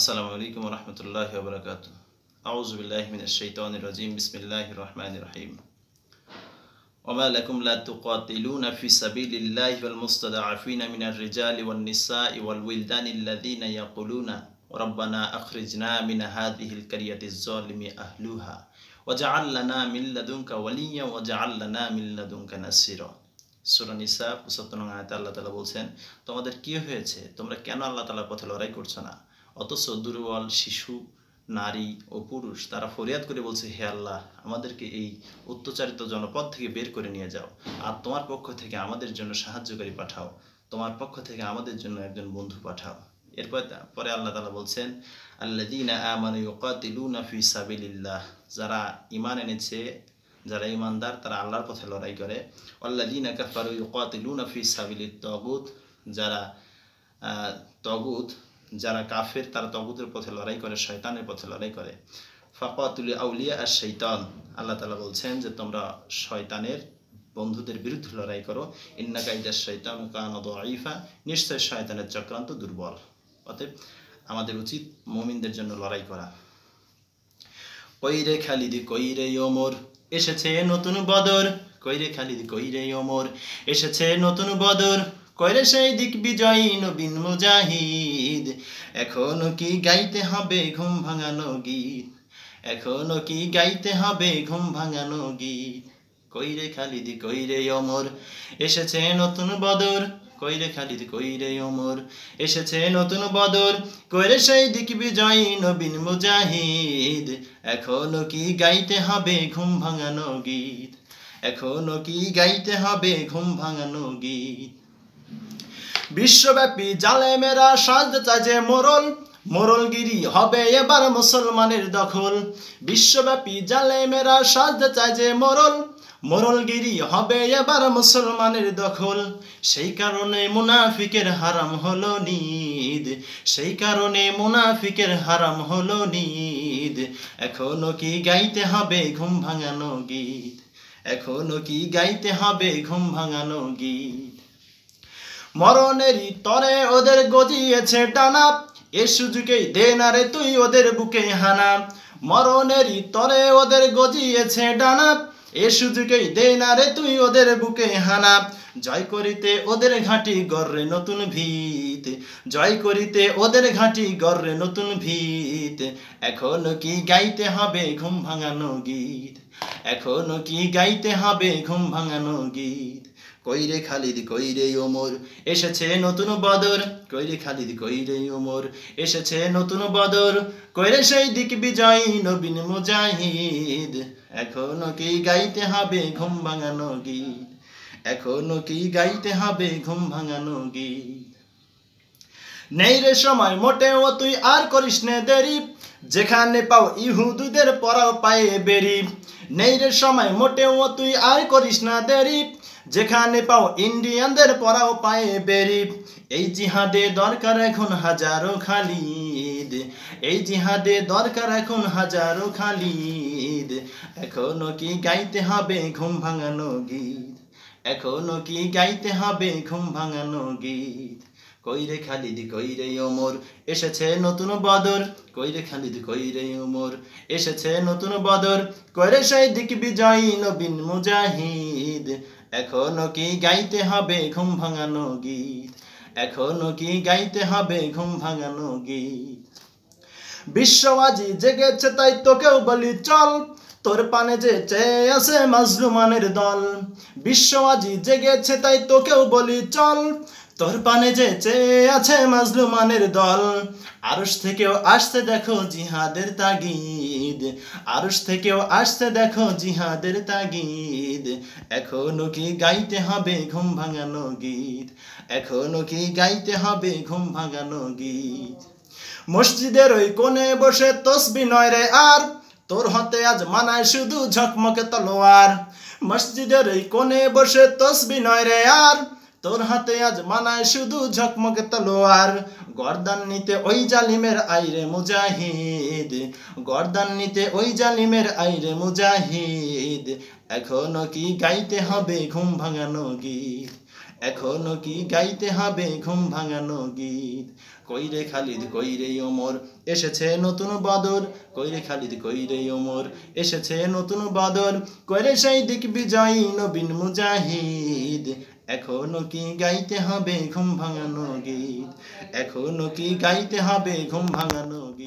আসসালামু আলাইকুম রহমতুল্লাহ বরকাত আউজবিল্লাহমিনাজিম বিসমিল্লাহ রহমান রহিম ওমালকুম লাতুকাতিলুনা ربنا أخرجنا من هذه القرية الظالم أهلها وجعل لنا من لدنك وليا وجعل لنا সুর নিসা পুসত্তর বলছেন তোমাদের কি হয়েছে তোমরা কেন আল্লাহ তালা পথে লড়াই করছো না অথচ দুর্বল শিশু নারী ও পুরুষ তারা ফরিয়াদ করে বলছে হে আল্লাহ আমাদেরকে এই অত্যাচারিত জনপদ থেকে বের করে নিয়ে যাও আর তোমার পক্ষ থেকে আমাদের জন্য সাহায্যকারী পাঠাও তোমার পক্ষ থেকে আমাদের জন্য একজন বন্ধু পাঠাও এরপর পরে আল্লাহ তালা বলছেন আল্লা আমানুকাতিলুনা যারা ইমান এনেছে যারা ইমানদার তারা আল্লাহর পথে লড়াই করে আল্লা দিন ইউকাতিলুনা ফি সাবিলিত তগুত যারা তগুত যারা কাফের তারা তগুদের পথে লড়াই করে শয়তানের পথে লড়াই করে ফাকাতুল আউলিয়া আর শৈতান আল্লাহ তালা বলছেন যে তোমরা শয়তানের বন্ধুদের বিরুদ্ধে লড়াই করো ইন্না কাইদা শৈতান কানদ আইফা নিশ্চয় শয়তানের চক্রান্ত দুর্বল অতএব আমাদের উচিত মমিনদের জন্য লড়াই করা কইরে খালিদি কইরে অমর এসেছে নতুন বদর কইরে খালিদি কইরে অমর এসেছে নতুন বদর কইরে সেই দিক বিজয়ী নবীন মুজাহিদ এখনো কি গাইতে হবে ঘুম ভাঙানো গীত এখনো কি গাইতে হবে ঘুম ভাঙানো গীত কইরে খালিদি কইরে অমর এসেছে নতুন বদর কইরে খালিদ কইরে অমর এসেছে নতুন বদর কইরে সেই দিক বিজয়ী নবীন মুজাহিদ এখনো কি গাইতে হবে ঘুম ভাঙানো গীত এখনো কি গাইতে হবে ঘুম ভাঙানো গীত বিশ্বব্যাপী জালেমেরা সাজতে চায় যে মরল মোরলগিরি হবে এবার মুসলমানের দখল বিশ্বব্যাপী জালেমেরা সাজতে চায় যে মরল মোরলগিরি হবে এবার মুসলমানের দখল সেই কারণে মুনাফিকের হারাম হলো নিদ সেই কারণে মুনাফিকের হারাম হলো নিদ এখনো কি গাইতে হবে ঘুম ভাঙানো গীত এখনো কি গাইতে হবে ঘুম ভাঙানো গীত মরণেরই তরে ওদের গজিয়েছে টানা এ সুযোগেই দে না রে তুই ওদের বুকে হানা মরণেরই তরে ওদের গজিয়েছে ডানা এ সুযোগেই দে না রে তুই ওদের বুকে হানা জয় করিতে ওদের ঘাঁটি গড়রে নতুন ভিত জয় করিতে ওদের ঘাঁটি গড়রে নতুন ভিত এখন কি গাইতে হবে ঘুম ভাঙানো গীত এখন কি গাইতে হবে ঘুম ভাঙানো গীত কইরে খালিদ কইরে ওমর এসেছে নতুন বদর কইরে খালিদ কইরে ওমর এসেছে নতুন বদর কইরে সেই দিক বিজয় নবীন মুজাহিদ এখন কি গাইতে হবে ঘুম ভাঙানো গীত এখন কি গাইতে হবে ঘুম ভাঙানো গীত নেই রে সময় মোটে ও তুই আর করিস নে দেরি যেখানে পাও ইহুদুদের পরাও পায়ে বেরি নেই রে সময় ও তুই আর করিস না দেরি যেখানে পাও ইন্ডিয়ানদের পরাও পায়ে বেরিপ এই জিহাদে দরকার এখন হাজারো খালিদ এই জিহাদে দরকার এখন হাজারো খালিদ এখনো কি গাইতে হবে ঘুম ভাঙানো গীত এখনো কি গাইতে হবে ঘুম ভাঙানো গীত কইরে খালিদ কইরে ওমর এসেছে নতুন বদর কইরে খালিদ কইরে ওমর এসেছে নতুন বদর রে সেই দিক বিজয়ী নবীন মুজাহিদ এখনো কি গাইতে হবে ঘুম ভাঙানো গীত এখনো কি গাইতে হবে ঘুম ভাঙানো গীত বিশ্ব আজি জেগেছে তাই তোকেও বলি চল তোর পানে যে চেয়ে আছে মাজরুমানের দল বিশ্ব আজি জেগেছে তাই তোকেও বলি চল তোর পানে যে চেয়ে আছে মাজলুমানের দল আরস থেকেও আসতে দেখো জিহাদের তাগিদ আরস থেকেও আসতে দেখো জিহাদের তাগিদ এখনো কি গাইতে হবে ঘুম ভাঙানো গীত এখনো কি গাইতে হবে ঘুম ভাঙানো গীত মসজিদের ওই কোণে বসে তসবি নয় রে আর তোর হতে আজ মানায় শুধু ঝকমকে তলোয়ার মসজিদের ওই কোণে বসে তসবি নয় রে আর তোর হাতে আজ মানায় শুধু ঝকমকে তলোয়ার গর্দান নিতে ওই জালিমের আইরে মুজাহিদ গর্দান নিতে ওই জালিমের আইরে মুজাহিদ এখনো কি গাইতে হবে ঘুম ভাঙানো গীত এখনো কি গাইতে হবে ঘুম ভাঙানো গীত কইরে খালিদ কইরে ওমর এসেছে নতুন বাদর কইরে খালিদ কইরে ওমর এসেছে নতুন বাদর কইরে সেই দিক বিজয়ী নবীন মুজাহিদ এখনো কি গাইতে হবে ঘুম ভাঙানো গীত এখনো কি গাইতে হবে ঘুম ভাঙানো গীত